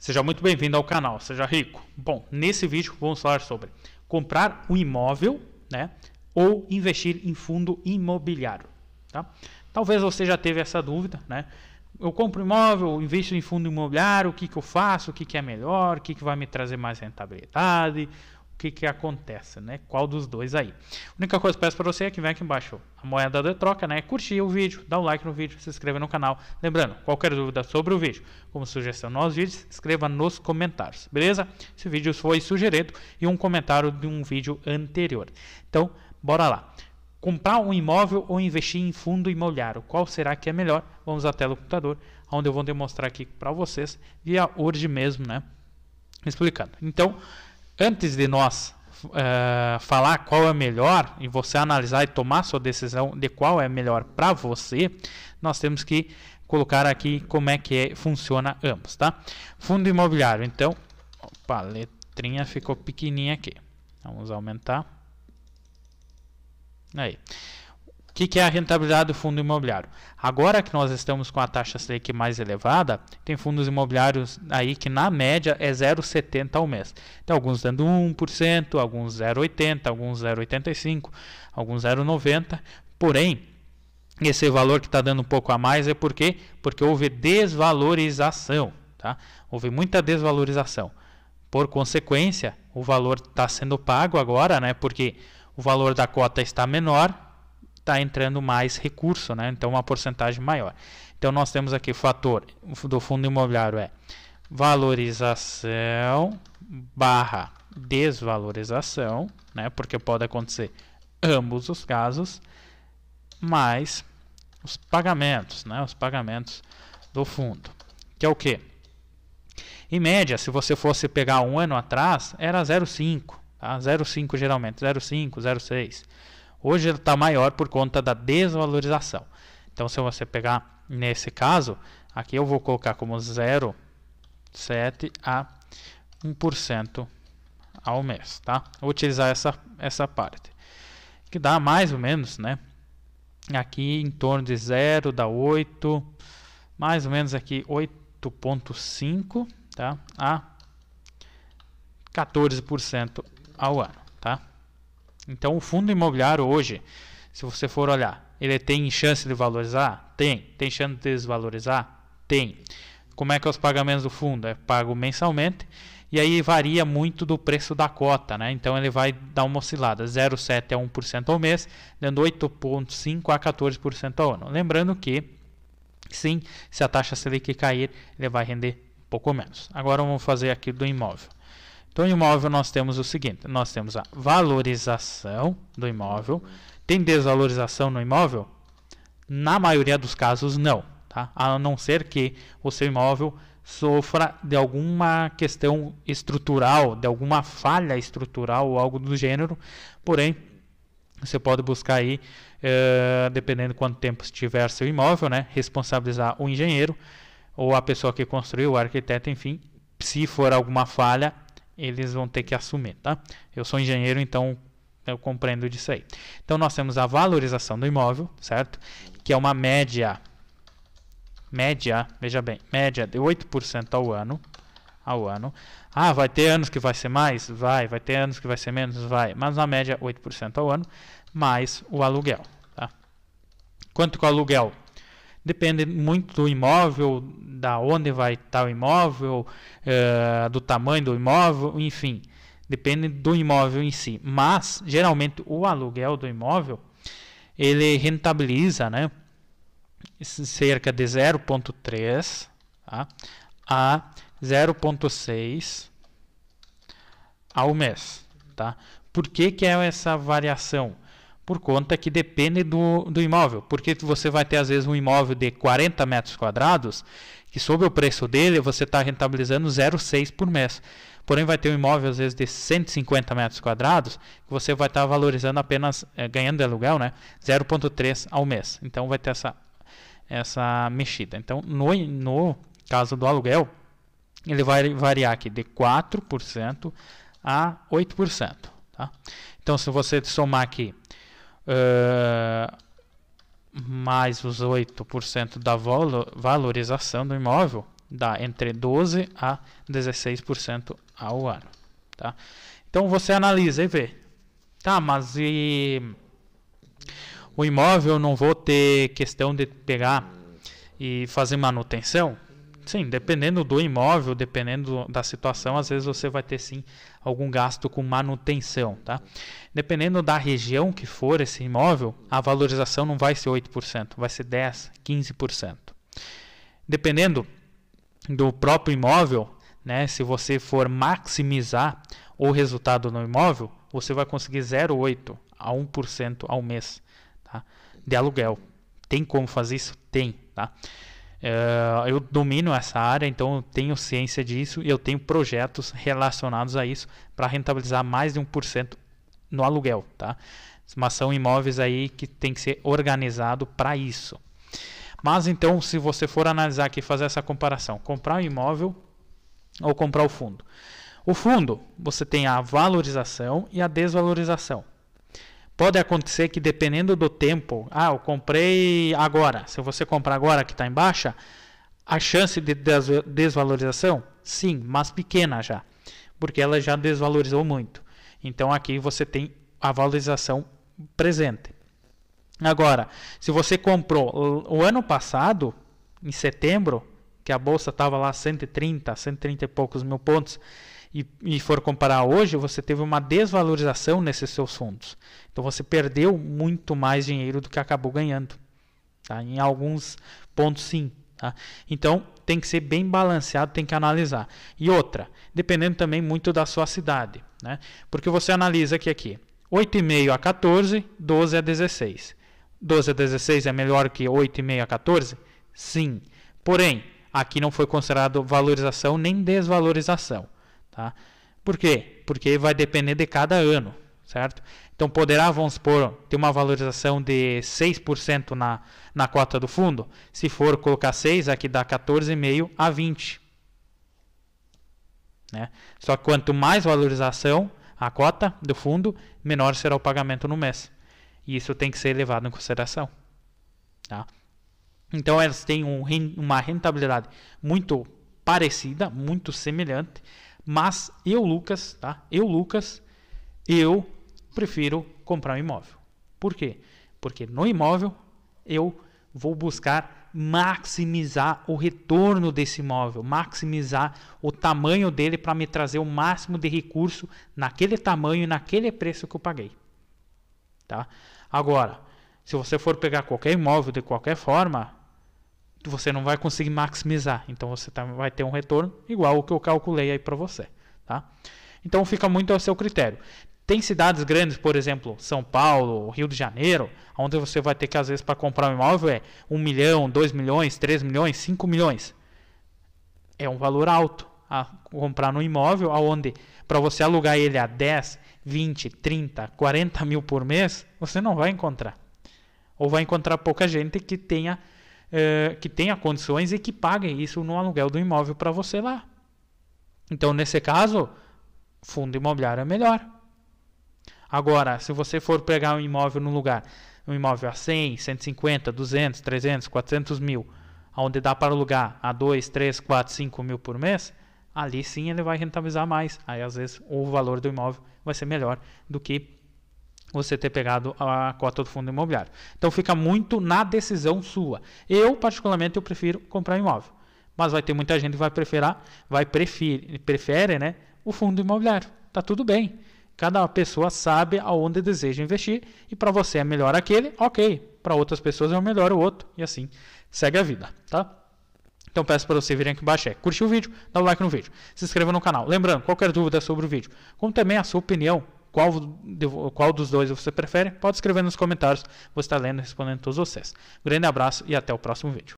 Seja muito bem-vindo ao canal, seja rico. Bom, nesse vídeo vamos falar sobre comprar um imóvel, né, ou investir em fundo imobiliário, tá? Talvez você já teve essa dúvida, né? Eu compro imóvel, invisto em fundo imobiliário, o que, que eu faço, o que, que é melhor, o que, que vai me trazer mais rentabilidade, que, que acontece, né? Qual dos dois aí? A única coisa que peço para você é que vem aqui embaixo a moeda de troca, né? Curtir o vídeo, dar um like no vídeo, se inscreva no canal. Lembrando, qualquer dúvida sobre o vídeo, como sugestão nos vídeos, escreva nos comentários, beleza? Esse vídeo foi sugerido e um comentário de um vídeo anterior. Então, bora lá. Comprar um imóvel ou investir em fundo imobiliário? Qual será que é melhor? Vamos até o computador, onde eu vou demonstrar aqui para vocês via hoje mesmo, né? Explicando. Então, antes de nós uh, falar qual é melhor e você analisar e tomar sua decisão de qual é melhor para você, nós temos que colocar aqui como é que é, funciona ambos, tá? Fundo imobiliário, então, opa, a letrinha ficou pequenininha aqui. Vamos aumentar. Aí que, que é a rentabilidade do fundo imobiliário? Agora que nós estamos com a taxa Selic mais elevada, tem fundos imobiliários aí que na média é 0,70 ao mês. Tem alguns dando 1%, alguns 0,80, alguns 0,85, alguns 0,90. Porém, esse valor que está dando um pouco a mais é porque porque houve desvalorização, tá? Houve muita desvalorização. Por consequência, o valor está sendo pago agora, né? Porque o valor da cota está menor está entrando mais recurso, né? então uma porcentagem maior. Então nós temos aqui o fator do fundo imobiliário é valorização barra desvalorização, né? porque pode acontecer ambos os casos, mais os pagamentos, né? os pagamentos do fundo, que é o que? Em média, se você fosse pegar um ano atrás, era 0,5, tá? 0,5 geralmente, 0,5, 0,6. Hoje ele está maior por conta da desvalorização. Então, se você pegar nesse caso, aqui eu vou colocar como 0,7 a 1% ao mês, tá? Vou utilizar essa, essa parte, que dá mais ou menos, né? Aqui em torno de 0, dá 8, mais ou menos aqui 8,5, tá? A 14% ao ano, tá? Então, o fundo imobiliário hoje, se você for olhar, ele tem chance de valorizar? Tem. Tem chance de desvalorizar? Tem. Como é que é os pagamentos do fundo? É pago mensalmente e aí varia muito do preço da cota, né? Então ele vai dar uma oscilada 0,7 a 1% ao mês, dando 8,5 a 14% ao ano. Lembrando que, sim, se a taxa Selic cair, ele vai render um pouco menos. Agora vamos fazer aqui do imóvel. Então, em imóvel nós temos o seguinte, nós temos a valorização do imóvel. Tem desvalorização no imóvel? Na maioria dos casos, não. Tá? A não ser que o seu imóvel sofra de alguma questão estrutural, de alguma falha estrutural ou algo do gênero. Porém, você pode buscar aí, eh, dependendo de quanto tempo estiver seu imóvel, né, responsabilizar o engenheiro ou a pessoa que construiu, o arquiteto, enfim, se for alguma falha eles vão ter que assumir, tá? Eu sou engenheiro, então eu compreendo disso aí. Então nós temos a valorização do imóvel, certo? Que é uma média média, veja bem, média de 8% ao ano, ao ano. Ah, vai ter anos que vai ser mais? Vai. Vai ter anos que vai ser menos? Vai. Mas na média 8% ao ano, mais o aluguel. Tá? Quanto que o aluguel? Depende muito do imóvel, da onde vai estar o imóvel, eh, do tamanho do imóvel, enfim. Depende do imóvel em si. Mas, geralmente, o aluguel do imóvel, ele rentabiliza, né? Cerca de 0,3 tá? a 0,6 ao mês, tá? Por que que é essa variação? por conta que depende do, do imóvel. Porque você vai ter, às vezes, um imóvel de 40 metros quadrados, que sob o preço dele você está rentabilizando 0,6 por mês. Porém, vai ter um imóvel, às vezes, de 150 metros quadrados, que você vai estar tá valorizando apenas, eh, ganhando de aluguel, né? 0,3 ao mês. Então, vai ter essa, essa mexida. Então, no, no caso do aluguel, ele vai variar aqui de 4% a 8%. Tá? Então, se você somar aqui mais os 8% da valorização do imóvel, dá entre 12% a 16% ao ano. Tá? Então você analisa e vê. Tá, mas e o imóvel não vou ter questão de pegar e fazer manutenção? Sim, dependendo do imóvel, dependendo da situação, às vezes você vai ter sim algum gasto com manutenção, tá? Dependendo da região que for esse imóvel, a valorização não vai ser 8%, vai ser 10, 15%. Dependendo do próprio imóvel, né, se você for maximizar o resultado no imóvel, você vai conseguir 0,8 a 1% ao mês, tá? De aluguel. Tem como fazer isso? Tem, tá? Uh, eu domino essa área, então eu tenho ciência disso e eu tenho projetos relacionados a isso para rentabilizar mais de 1% no aluguel, tá? Mas são imóveis aí que tem que ser organizado para isso. Mas então, se você for analisar aqui, fazer essa comparação, comprar um imóvel ou comprar o fundo. O fundo, você tem a valorização e a desvalorização. Pode acontecer que dependendo do tempo, ah, eu comprei agora. Se você comprar agora que está em baixa, a chance de desvalorização, sim, mas pequena já, porque ela já desvalorizou muito. Então aqui você tem a valorização presente. Agora, se você comprou o ano passado, em setembro, que a bolsa estava lá 130, 130 e poucos mil pontos, e, e for comparar hoje, você teve uma desvalorização nesses seus fundos. Então você perdeu muito mais dinheiro do que acabou ganhando. Tá? Em alguns pontos, sim. Tá? Então tem que ser bem balanceado, tem que analisar. E outra, dependendo também muito da sua cidade. Né? Porque você analisa que aqui, 8,5 a 14, 12 a 16. 12 a 16 é melhor que 8,5 a 14? Sim. Porém, aqui não foi considerado valorização nem desvalorização. Tá? Por quê? Porque vai depender de cada ano, certo? Então poderá, vamos supor, ter uma valorização de 6% na, na cota do fundo. Se for colocar 6, aqui dá 14,5 a 20. Né? Só que quanto mais valorização a cota do fundo, menor será o pagamento no mês. E isso tem que ser levado em consideração. Tá? Então elas têm um, uma rentabilidade muito parecida, muito semelhante, mas eu, Lucas, tá? Eu, Lucas, eu prefiro comprar um imóvel. Por quê? Porque no imóvel eu vou buscar maximizar o retorno desse imóvel, maximizar o tamanho dele para me trazer o máximo de recurso naquele tamanho e naquele preço que eu paguei. Tá? Agora, se você for pegar qualquer imóvel de qualquer forma, você não vai conseguir maximizar. Então você tá, vai ter um retorno igual o que eu calculei aí para você. Tá? Então fica muito ao seu critério. Tem cidades grandes, por exemplo, São Paulo, Rio de Janeiro, onde você vai ter que, às vezes, para comprar um imóvel é 1 milhão, 2 milhões, 3 milhões, 5 milhões. É um valor alto a comprar um imóvel, aonde para você alugar ele a 10, 20, 30, 40 mil por mês, você não vai encontrar. Ou vai encontrar pouca gente que tenha é, que tenha condições e que paguem isso no aluguel do imóvel para você lá. Então, nesse caso, fundo imobiliário é melhor. Agora, se você for pegar um imóvel no lugar, um imóvel a 100, 150, 200, 300, 400 mil, onde dá para alugar a 2, 3, 4, 5 mil por mês, ali sim ele vai rentabilizar mais. Aí, às vezes, o valor do imóvel vai ser melhor do que você ter pegado a cota do fundo imobiliário. Então fica muito na decisão sua. Eu, particularmente, eu prefiro comprar imóvel. Mas vai ter muita gente que vai preferir, vai preferir, prefere, né, o fundo imobiliário. Tá tudo bem. Cada pessoa sabe aonde deseja investir e para você é melhor aquele, OK. Para outras pessoas é o melhor o outro e assim segue a vida, tá? Então peço para você virem aqui embaixo. É, curtiu o vídeo? Dá o like no vídeo. Se inscreva no canal. Lembrando, qualquer dúvida sobre o vídeo, como também a sua opinião qual, qual dos dois você prefere? Pode escrever nos comentários. Vou estar lendo e respondendo todos vocês. Grande abraço e até o próximo vídeo.